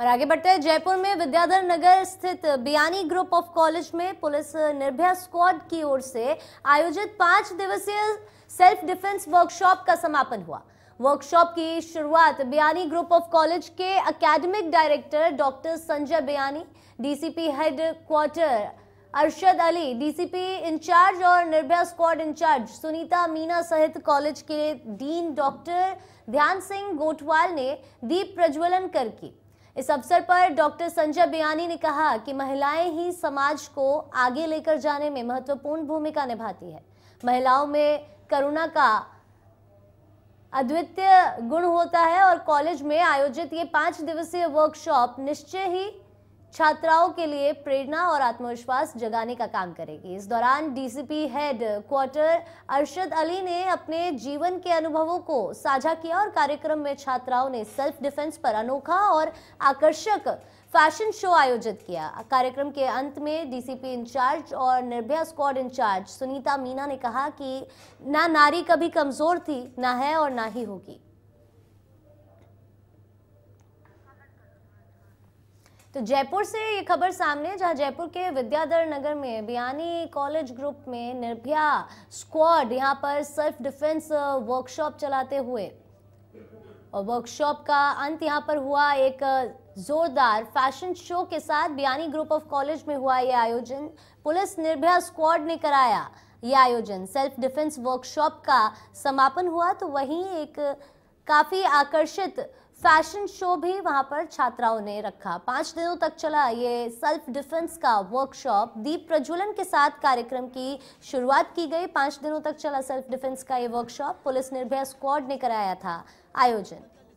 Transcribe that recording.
और आगे बढ़ते हैं जयपुर में विद्याधर नगर स्थित बियानी ग्रुप ऑफ कॉलेज में पुलिस निर्भया स्क्वाड की ओर से आयोजित पांच दिवसीय सेल्फ डिफेंस वर्कशॉप का समापन हुआ वर्कशॉप की शुरुआत बियानी ग्रुप ऑफ कॉलेज के academic director doctor Sanjay Biyani DCP headquarter Arshad Ali DCP incharge और निर्भया स्क्वाड इंचार्ज सुनीता मीना सहित कॉलेज के डीन डॉक्टर ध्यान सिंह गोटवाल ने दीप प्रज्वलन कर की इस अवसर पर डॉक्टर संजय बयानी ने कहा कि महिलाएं ही समाज को आगे लेकर जाने में महत्वपूर्ण भूमिका निभाती है महिलाओं में करुणा का अद्वितीय गुण होता है और कॉलेज में आयोजित ये पांच दिवसीय वर्कशॉप निश्चय ही छात्राओं के लिए प्रेरणा और आत्मविश्वास जगाने का काम करेगी इस दौरान DCP headquarter Arshad Ali ने अपने जीवन के अनुभवों को साझा किया और कार्यक्रम में छात्राओं ने सेल्फ डिफेंस पर अनोखा और आकर्षक फैशन शो आयोजित किया कार्यक्रम के अंत में डीसीपी इंचार्ज और निर्भया स्क्वाड इंचार्ज सुनीता मीना ने कहा कि ना नारी कभी कमज़ोर थी ना है और ना ही होगी तो जयपुर से ये खबर सामने जहां जयपुर के विद्याधर नगर में बियानी कॉलेज ग्रुप में निर्भया स्क्वाड यहां पर सेल्फ डिफेंस वर्कशॉप चलाते हुए और वर्कशॉप का अंत यहां पर हुआ एक जोरदार फैशन शो के साथ बियानी ग्रुप ऑफ कॉलेज में हुआ ये आयोजन पुलिस निर्भया स्क्वाड ने कराया ये आयोजन सेल्फ डिफेंस वर्कशॉप का समापन हुआ तो वहीं एक काफ़ी आकर्षित फैशन शो भी वहां पर छात्राओं ने रखा पांच दिनों तक चला ये सेल्फ डिफेंस का वर्कशॉप दीप प्रज्वलन के साथ कार्यक्रम की शुरुआत की गई पांच दिनों तक चला सेल्फ डिफेंस का ये वर्कशॉप पुलिस निर्भया स्क्वाड ने कराया था आयोजन